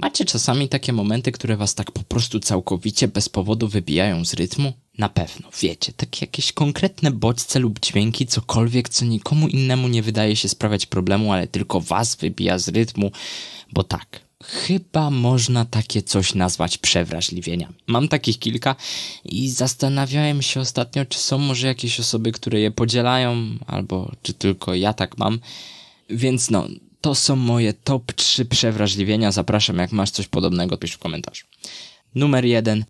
Macie czasami takie momenty, które was tak po prostu całkowicie bez powodu wybijają z rytmu? Na pewno, wiecie, takie jakieś konkretne bodźce lub dźwięki, cokolwiek, co nikomu innemu nie wydaje się sprawiać problemu, ale tylko was wybija z rytmu, bo tak, Chyba można takie coś nazwać przewrażliwieniem. Mam takich kilka i zastanawiałem się ostatnio, czy są może jakieś osoby, które je podzielają, albo czy tylko ja tak mam. Więc no, to są moje top 3 przewrażliwienia. Zapraszam, jak masz coś podobnego, pisz w komentarzu. Numer 1.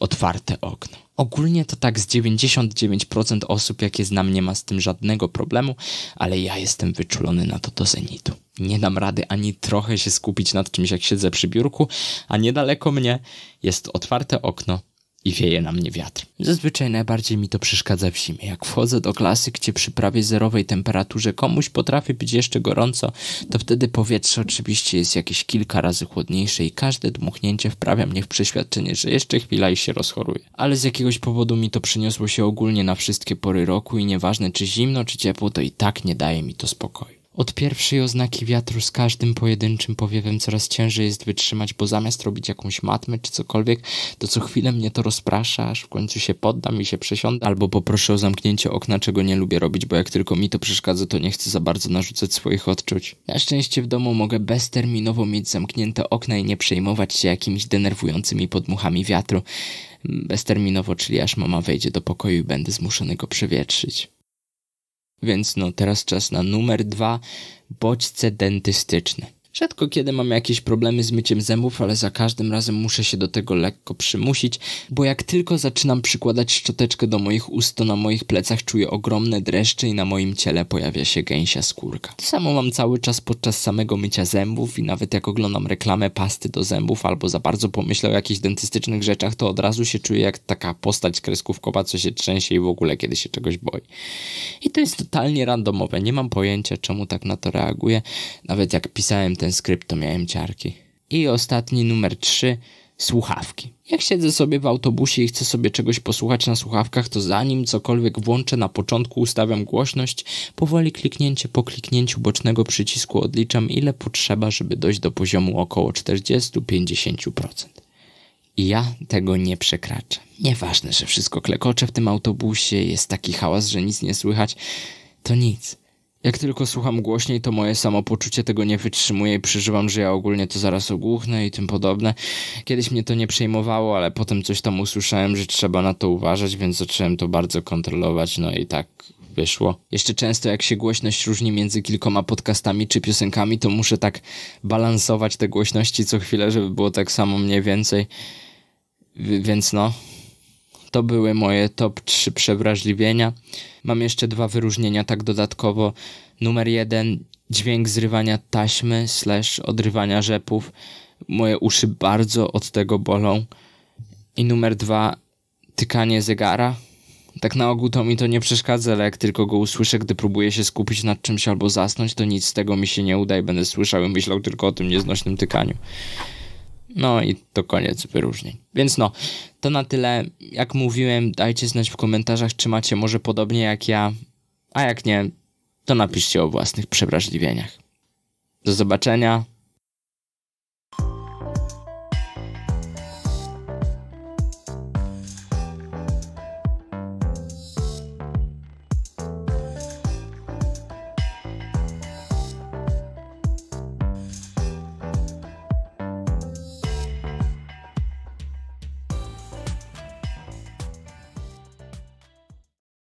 Otwarte okno. Ogólnie to tak z 99% osób, jakie znam, nie ma z tym żadnego problemu, ale ja jestem wyczulony na to do zenitu. Nie dam rady ani trochę się skupić nad czymś, jak siedzę przy biurku, a niedaleko mnie jest otwarte okno i wieje na mnie wiatr. Zazwyczaj najbardziej mi to przeszkadza w zimie. Jak wchodzę do klasy, gdzie przy prawie zerowej temperaturze komuś potrafi być jeszcze gorąco, to wtedy powietrze oczywiście jest jakieś kilka razy chłodniejsze i każde dmuchnięcie wprawia mnie w przeświadczenie, że jeszcze chwila i się rozchoruję. Ale z jakiegoś powodu mi to przeniosło się ogólnie na wszystkie pory roku i nieważne czy zimno czy ciepło, to i tak nie daje mi to spokoju. Od pierwszej oznaki wiatru z każdym pojedynczym powiewem coraz ciężej jest wytrzymać, bo zamiast robić jakąś matmę czy cokolwiek, to co chwilę mnie to rozprasza, aż w końcu się poddam i się przesiądę, albo poproszę o zamknięcie okna, czego nie lubię robić, bo jak tylko mi to przeszkadza, to nie chcę za bardzo narzucać swoich odczuć. Na szczęście w domu mogę bezterminowo mieć zamknięte okna i nie przejmować się jakimiś denerwującymi podmuchami wiatru. Bezterminowo, czyli aż mama wejdzie do pokoju i będę zmuszony go przewietrzyć. Więc no teraz czas na numer dwa, bodźce dentystyczne. Rzadko kiedy mam jakieś problemy z myciem zębów, ale za każdym razem muszę się do tego lekko przymusić, bo jak tylko zaczynam przykładać szczoteczkę do moich ust, to na moich plecach czuję ogromne dreszcze i na moim ciele pojawia się gęsia skórka. To samo mam cały czas podczas samego mycia zębów i nawet jak oglądam reklamę pasty do zębów albo za bardzo pomyślę o jakichś dentystycznych rzeczach, to od razu się czuję jak taka postać kreskówkowa, co się trzęsie i w ogóle kiedy się czegoś boi. I to jest totalnie randomowe, nie mam pojęcia czemu tak na to reaguję. Nawet jak pisałem ten skrypt to miałem ciarki. I ostatni, numer 3, słuchawki. Jak siedzę sobie w autobusie i chcę sobie czegoś posłuchać na słuchawkach, to zanim cokolwiek włączę na początku ustawiam głośność, powoli kliknięcie po kliknięciu bocznego przycisku odliczam ile potrzeba, żeby dojść do poziomu około 40-50%. I ja tego nie przekraczę. Nieważne, że wszystko klekocze w tym autobusie, jest taki hałas, że nic nie słychać, to nic. Jak tylko słucham głośniej, to moje samopoczucie tego nie wytrzymuje i przeżywam, że ja ogólnie to zaraz ogłuchnę i tym podobne. Kiedyś mnie to nie przejmowało, ale potem coś tam usłyszałem, że trzeba na to uważać, więc zacząłem to bardzo kontrolować, no i tak wyszło. Jeszcze często jak się głośność różni między kilkoma podcastami czy piosenkami, to muszę tak balansować te głośności co chwilę, żeby było tak samo mniej więcej. Więc no, to były moje top 3 przewrażliwienia. Mam jeszcze dwa wyróżnienia tak dodatkowo. Numer jeden dźwięk zrywania taśmy slash odrywania rzepów. Moje uszy bardzo od tego bolą. I numer dwa tykanie zegara. Tak na ogół to mi to nie przeszkadza, ale jak tylko go usłyszę, gdy próbuję się skupić nad czymś albo zasnąć, to nic z tego mi się nie uda i będę słyszał i myślał tylko o tym nieznośnym tykaniu. No i to koniec wyróżnień. Więc no, to na tyle. Jak mówiłem, dajcie znać w komentarzach, czy macie może podobnie jak ja, a jak nie, to napiszcie o własnych przewrażliwieniach. Do zobaczenia.